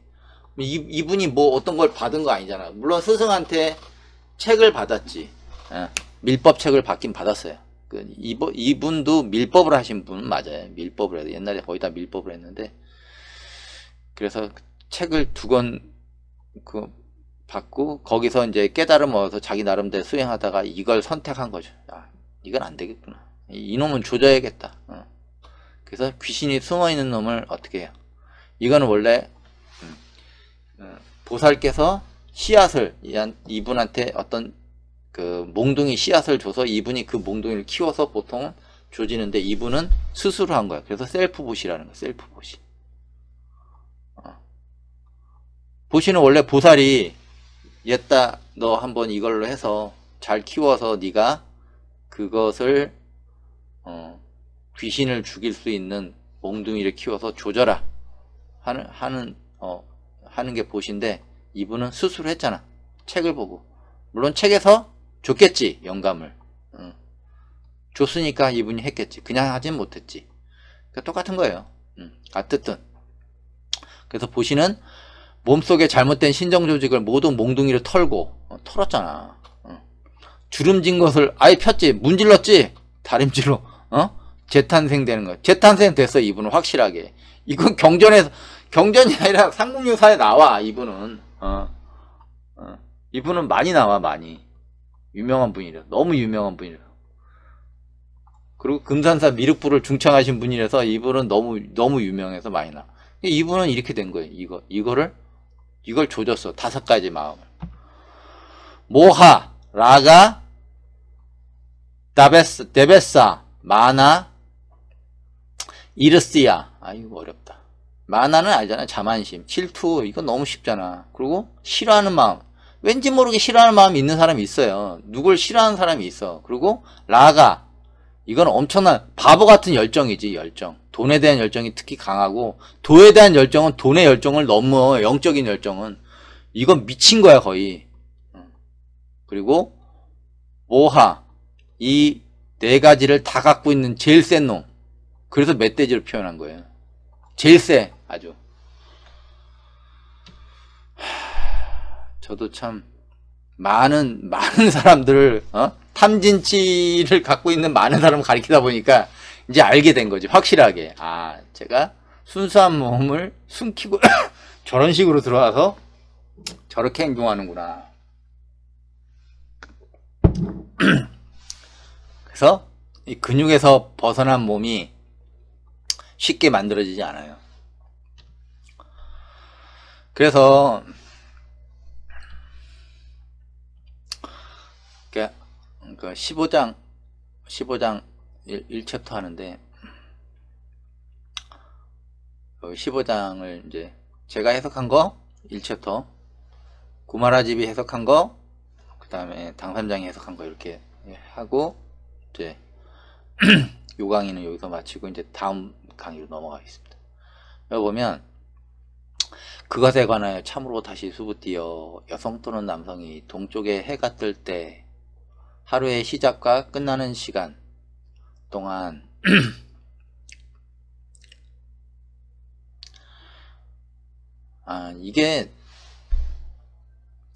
이, 이분이 뭐 어떤 걸 받은 거 아니잖아. 물론 스승한테 책을 받았지. 예, 밀법 책을 받긴 받았어요. 그 이버, 이분도 밀법을 하신 분 맞아요. 밀법을 해서 옛날에 거의 다 밀법을 했는데 그래서 책을 두 권 그 받고 거기서 이제 깨달음 얻어서 자기 나름대로 수행하다가 이걸 선택한 거죠. 아, 이건 안 되겠구나. 이놈은 조져야겠다. 어. 그래서 귀신이 숨어있는 놈을 어떻게 해요? 이거는 원래 음, 음, 보살께서 씨앗을 이분한테 어떤 그 몽둥이 씨앗을 줘서 이분이 그 몽둥이를 키워서 보통은 조지는데 이분은 스스로 한 거야. 그래서 셀프 보시라는 거야. 셀프 보시. 어. 보시는 원래 보살이 옛다 너 한번 이걸로 해서 잘 키워서 네가 그것을 어, 귀신을 죽일 수 있는 몽둥이를 키워서 조져라 하는 하는 어 하는 게 보신데 이분은 스스로 했잖아 책을 보고 물론 책에서 줬겠지 영감을 응. 줬으니까 이분이 했겠지 그냥 하진 못했지 그러니까 똑같은 거예요 응. 어쨌든 그래서 보시는 몸속에 잘못된 신정조직을 모두 몽둥이를 털고 어, 털었잖아 어. 주름진 것을 아예 폈지 문질렀지 다림질로 어? 재탄생되는 거예요. 재탄생 됐어 이분은 확실하게. 이건 경전에서 경전이 아니라 상국유사에 나와 이분은. 어, 어. 이분은 많이 나와 많이. 유명한 분이래. 요 너무 유명한 분이래. 요 그리고 금산사 미륵부를 중창하신 분이라서 이분은 너무 너무 유명해서 많이 나. 와 이분은 이렇게 된 거예요. 이거 이거를 이걸 조졌어. 다섯 가지 마음을. 모하, 라가, 다베스, 데베사, 마나, 이르스야 아이고 어렵다 만화는 알잖아 자만심 질투 이거 너무 쉽잖아 그리고 싫어하는 마음 왠지 모르게 싫어하는 마음이 있는 사람이 있어요 누굴 싫어하는 사람이 있어 그리고 라가 이건 엄청난 바보 같은 열정이지 열정 돈에 대한 열정이 특히 강하고 도에 대한 열정은 돈의 열정을 넘어 영적인 열정은 이건 미친 거야 거의 그리고 모하 이 네 가지를 다 갖고 있는 제일 센놈 그래서 멧돼지를 표현한 거예요. 제일 세 아주. 하, 저도 참 많은 많은 사람들을 어? 탐진치를 갖고 있는 많은 사람을 가리키다 보니까 이제 알게 된 거지 확실하게 아 제가 순수한 몸을 숨기고 저런 식으로 들어와서 저렇게 행동하는구나 그래서 이 근육에서 벗어난 몸이 쉽게 만들어지지 않아요. 그래서 그 15장 15장 1, 1챕터 하는데 15장을 그 이제 제가 해석한 거 1챕터 구마라집이 해석한 거 그 다음에 당삼장이 해석한 거 이렇게 하고 이제 요강의는 여기서 마치고 이제 다음 강의로 넘어가겠습니다. 여기 보면 그것에 관하여 참으로 다시 수부띠어 여성 또는 남성이 동쪽에 해가 뜰 때 하루의 시작과 끝나는 시간 동안 아 이게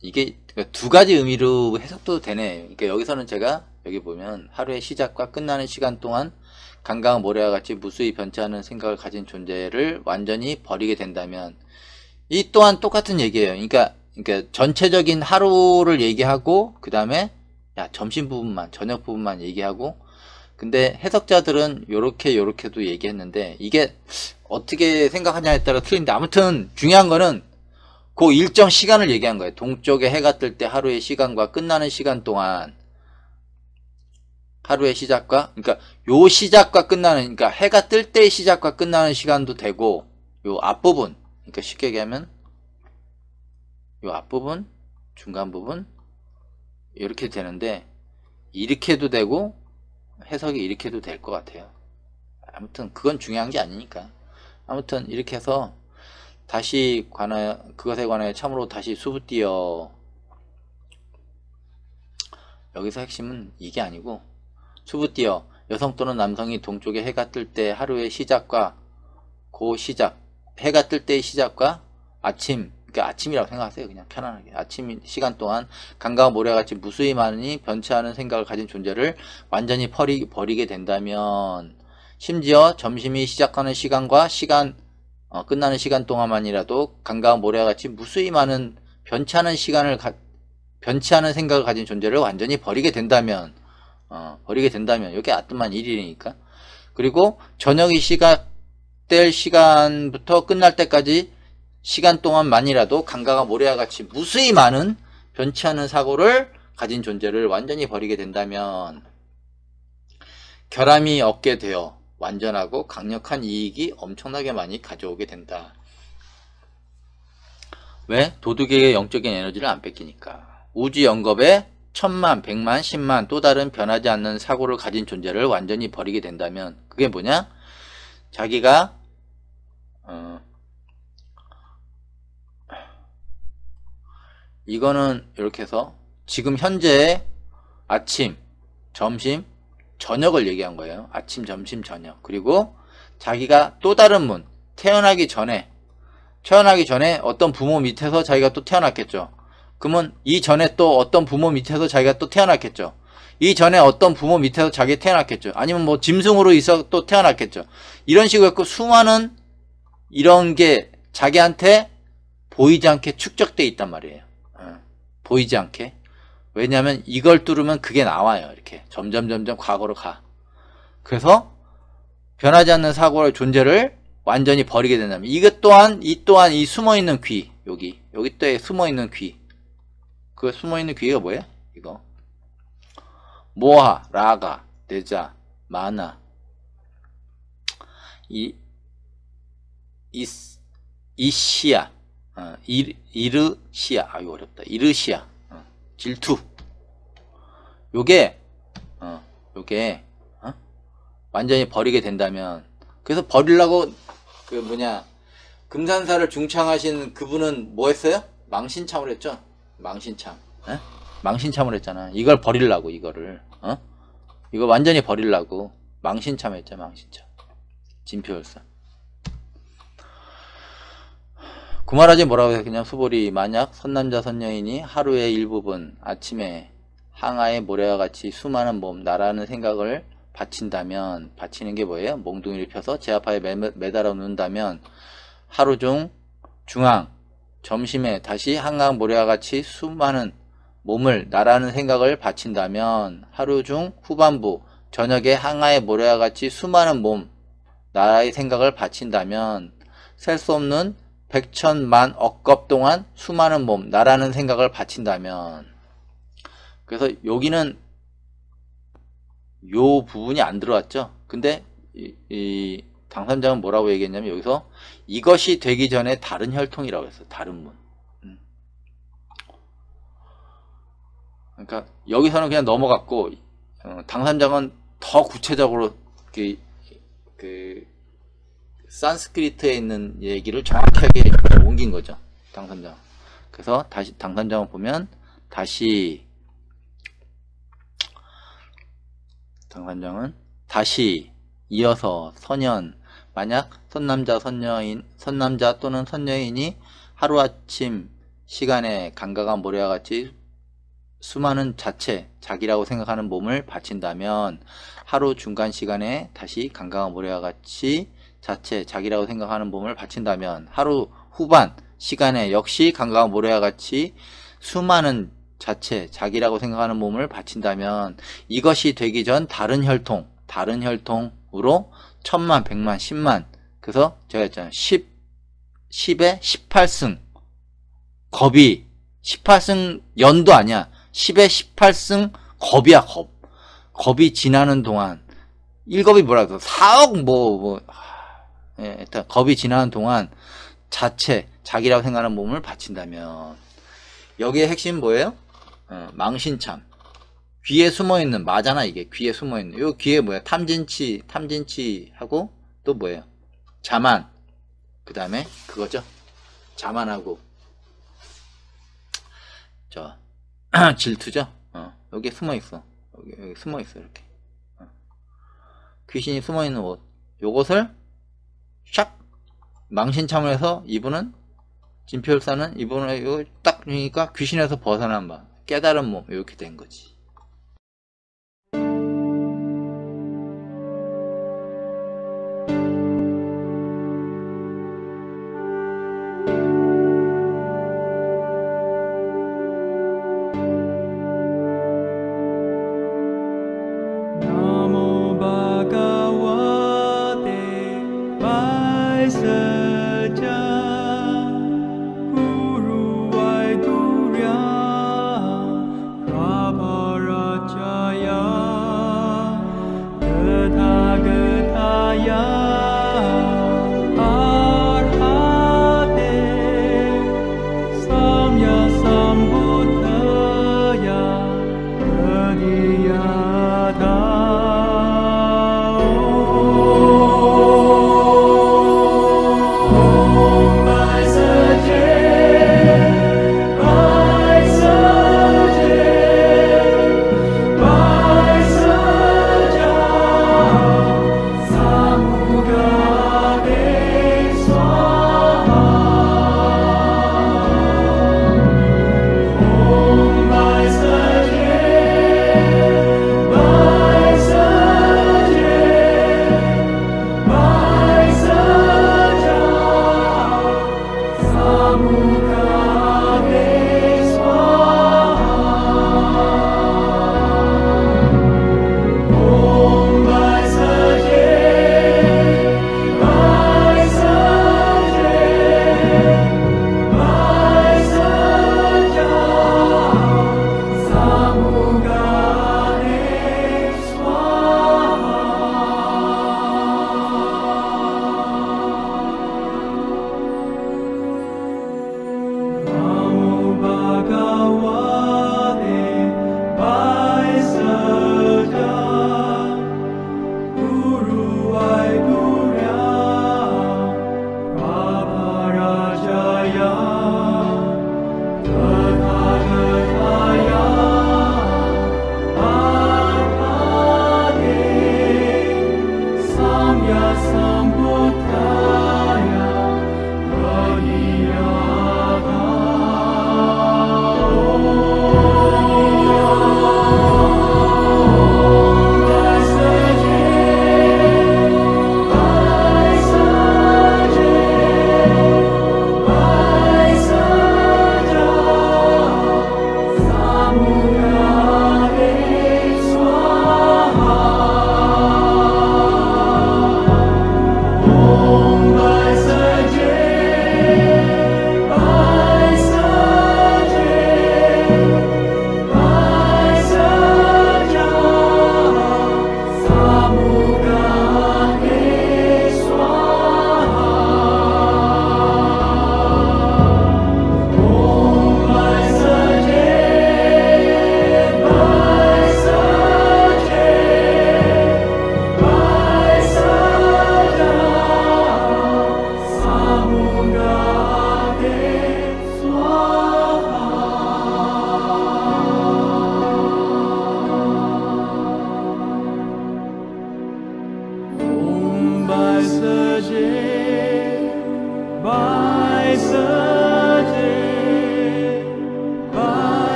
이게 그러니까 두 가지 의미로 해석도 되네 그러니까 여기서는 제가 여기 보면 하루의 시작과 끝나는 시간 동안 강강 모래와 같이 무수히 변치하는 생각을 가진 존재를 완전히 버리게 된다면 이 또한 똑같은 얘기예요. 그러니까, 그러니까 전체적인 하루를 얘기하고 그 다음에 야 점심 부분만 저녁 부분만 얘기하고 근데 해석자들은 요렇게 요렇게도 얘기했는데 이게 어떻게 생각하냐에 따라 틀린데 아무튼 중요한 거는 그 일정 시간을 얘기한 거예요. 동쪽에 해가 뜰 때 하루의 시간과 끝나는 시간 동안 하루의 시작과 그러니까 요 시작과 끝나는 그러니까 해가 뜰 때의 시작과 끝나는 시간도 되고 요 앞부분 그러니까 쉽게 얘기하면 요 앞부분 중간 부분 이렇게 되는데 이렇게 해도 되고 해석이 이렇게 해도 될 것 같아요 아무튼 그건 중요한 게 아니니까 아무튼 이렇게 해서 다시 관하여 그것에 관하여 참으로 다시 수부띄어 여기서 핵심은 이게 아니고 수부띠어 여성 또는 남성이 동쪽에 해가 뜰 때 하루의 시작과 고 시작 해가 뜰 때의 시작과 아침 그러니까 아침이라고 생각하세요 그냥 편안하게 아침 시간 동안 강과 모래같이 무수히 많으니 변치 않은 생각을 가진 존재를 완전히 버리, 버리게 된다면 심지어 점심이 시작하는 시간과 시간 어, 끝나는 시간 동안만이라도 강과 모래같이 무수히 많은 변치 않은 시간을 가, 변치 않은 생각을 가진 존재를 완전히 버리게 된다면 어, 버리게 된다면 이게 아뜸만 1일이니까 그리고 저녁이 시간될 시간부터 끝날 때까지 시간 동안만이라도 강가가 모래와 같이 무수히 많은 변치 않은 사고를 가진 존재를 완전히 버리게 된다면 결함이 없게 되어 완전하고 강력한 이익이 엄청나게 많이 가져오게 된다. 왜? 도둑에게 영적인 에너지를 안 뺏기니까. 우주 영겁에 천만, 백만, 십만 또 다른 변하지 않는 사고를 가진 존재를 완전히 버리게 된다면 그게 뭐냐? 자기가 어, 이거는 이렇게 해서 지금 현재의 아침, 점심, 저녁을 얘기한 거예요. 아침, 점심, 저녁. 그리고 자기가 또 다른 문, 태어나기 전에, 태어나기 전에 어떤 부모 밑에서 자기가 또 태어났겠죠. 그러면 이전에 또 어떤 부모 밑에서 자기가 또 태어났겠죠. 이전에 어떤 부모 밑에서 자기 태어났겠죠. 아니면 뭐 짐승으로 있어 또 태어났겠죠. 이런 식으로 했고 수많은 이런 게 자기한테 보이지 않게 축적돼 있단 말이에요. 어, 보이지 않게. 왜냐하면 이걸 뚫으면 그게 나와요. 이렇게 점점 점점 과거로 가. 그래서 변하지 않는 사고의 존재를 완전히 버리게 된다면 이것 또한 이 또한 이 숨어있는 귀 여기 여기 또 숨어있는 귀그 숨어있는 귀가 뭐예요? 이거. 모아 라가, 대자, 마나, 이, 이스, 이시아, 어, 이, 이르시아, 아유 어렵다. 이르시아, 어, 질투. 요게, 어, 요게, 어? 완전히 버리게 된다면, 그래서 버리려고, 그 뭐냐, 금산사를 중창하신 그분은 뭐 했어요? 망신창을 했죠? 망신참. 에? 망신참을 했잖아. 이걸 버릴라고 이거를. 어? 이거 완전히 버릴라고 망신참 했잖아. 망신참. 진표열사. 구말하지 뭐라고 해서 그냥 수보리 만약 선남자 선녀인이 하루의 일부분 아침에 항아의 모래와 같이 수많은 몸 나라는 생각을 바친다면 바치는 게 뭐예요? 몽둥이를 펴서 제 앞에 매달아 놓는다면 하루 중 중앙 점심에 다시 한강 모래와 같이 수많은 몸을 나라는 생각을 바친다면 하루 중 후반부 저녁에 한강의 모래와 같이 수많은 몸 나라의 생각을 바친다면 셀 수 없는 백천만 억겁 동안 수많은 몸 나라는 생각을 바친다면 그래서 여기는 요 부분이 안 들어왔죠 근데 이, 이 당선자는 뭐라고 얘기했냐면 여기서 이것이 되기 전에 다른 혈통이라고 했어요. 다른 문. 음. 그러니까 여기서는 그냥 넘어갔고 어, 당선자는 더 구체적으로 그, 그 산스크리트에 있는 얘기를 정확하게 옮긴 거죠. 당선자. 그래서 다시 당선자만 보면 다시 당선장은 다시 이어서 선연 만약 선남자 선녀인 선남자 또는 선녀인이 하루아침 시간에 강가가 모래와 같이 수많은 자체 자기라고 생각하는 몸을 바친다면 하루 중간 시간에 다시 강가와 모래와 같이 자체 자기라고 생각하는 몸을 바친다면 하루 후반 시간에 역시 강가와 모래와 같이 수많은 자체 자기라고 생각하는 몸을 바친다면 이것이 되기 전 다른 혈통 다른 혈통으로 천만, 백만, 십만. 그래서 제가 했잖아요. 10, 10에 18승. 겁이 18승 연도 아니야. 10에 18승 겁이야, 겁. 겁이 지나는 동안 일겁이 뭐라 그래 4억 뭐 뭐. 예, 일단 겁이 지나는 동안 자체 자기라고 생각하는 몸을 바친다면 여기에 핵심 뭐예요? 어, 망신참. 귀에 숨어있는 마잖아 이게 귀에 숨어있는 요 귀에 뭐야 탐진치 탐진치하고 또 뭐예요 자만 그 다음에 그거죠 자만하고 저 질투죠 어, 여기에 숨어있어 여기, 여기 숨어있어 이렇게 어. 귀신이 숨어있는 옷 요것을 샥 망신참을 해서 이분은 진표율사는 이분을딱 그러니까 귀신에서 벗어난 바 깨달은 몸 이렇게 된 거지